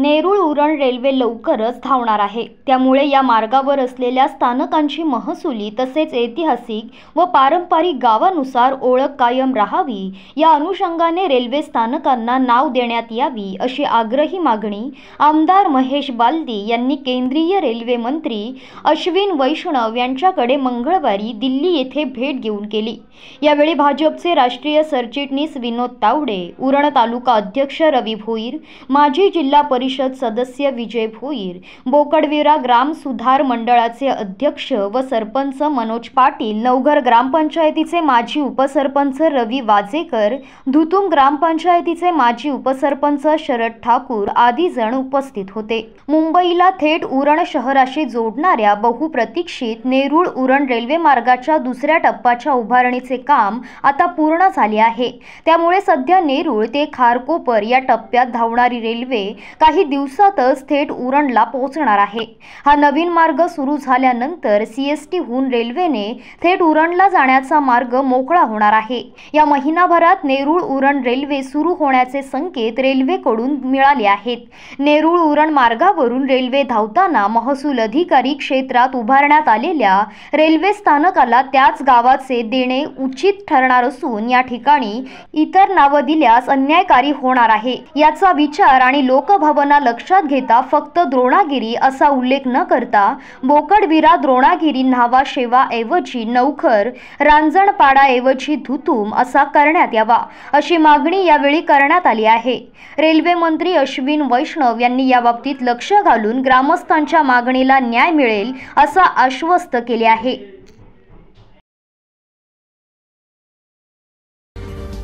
Nerul Uran railway लवकरच धावणार आहे त्यामुळे या मार्गावर असलेल्या स्थानकांची महसुली तसेच ऐतिहासिक व पारंपरिक गावानुसार ओळख कायम राहावी या अनुषंगाने रेल्वे स्थानकांना नाव देण्यात यावी अशी आग्रही मागणी आमदार महेश बालदी यांनी केंद्रीय रेल्वे मंत्री अश्विन वैष्णव यांच्याकडे मंगळवारी दिल्ली येथे भेट घेऊन केली यावेळी भाजपचे राष्ट्रीय सरचिटणीस विनोद तावडे उरण तालुका अध्यक्ष रवी भोईर माजी जिल्हा परिषद परिषद सदस्य विजय भोईर बोकडविरा ग्राम सुधार मंडळाचे अध्यक्ष व सरपंच मनोज पाटील नवघर ग्रामपंचायतीचे माजी उपसरपंच रवी वाजेकर धुतुम ग्रामपंचायतीचे माजी उपसरपंच शरद ठाकूर आदी जण उपस्थित होते मुंबईला थेट उरण शहराशी जोडणाऱ्या बहुप्रतीक्षित नेरुळ उरण रेल्वे मार्गाच्या दुसऱ्या टप्प्याच्या उभारणीचे काम आता पूर्ण झाले आहे त्यामुळे सध्या नेरुळ ते खारकोपर या टप्प्यात धावणारी रेल्वे काही दिवसातच थेट उरणला पोहोचणार आहे हा नवीन मार्ग सुरू झाल्यानंतर सीएसटीहून रेल्वेने थेट उरणला जाण्याचा मार्ग मोकळा होणार आहे या महिनाभरात नेरूळ उरण रेल्वे सुरू होण्याचे संकेत रेल्वेकडून मिळाले आहेत नेरूळ उरण मार्गावरून रेल्वे धावताना महसूल अधिकारी क्षेत्रात उभारण्यात आलेल्या रेल्वे स्थानकाला त्याच गावाचे देणे उचित ठरणार असून या ठिकाणी इतर नावं दिल्यास अन्यायकारी होणार आहे याचा विचार आणि लोकभाव भावना लक्षात घेता फक्त द्रोणागिरी असा उल्लेख न करता बोकडविरा द्रोणागिरी न्हावा शेवाऐवजी नवखर रांजणपाडाऐवजी धुतुम असा करण्यात यावा अशी मागणी यावेळी करण्यात आली आहे रेल्वे मंत्री अश्विन वैष्णव यांनी याबाबतीत लक्ष घालून ग्रामस्थांच्या मागणीला न्याय मिळेल असं आश्वस्त केले आहे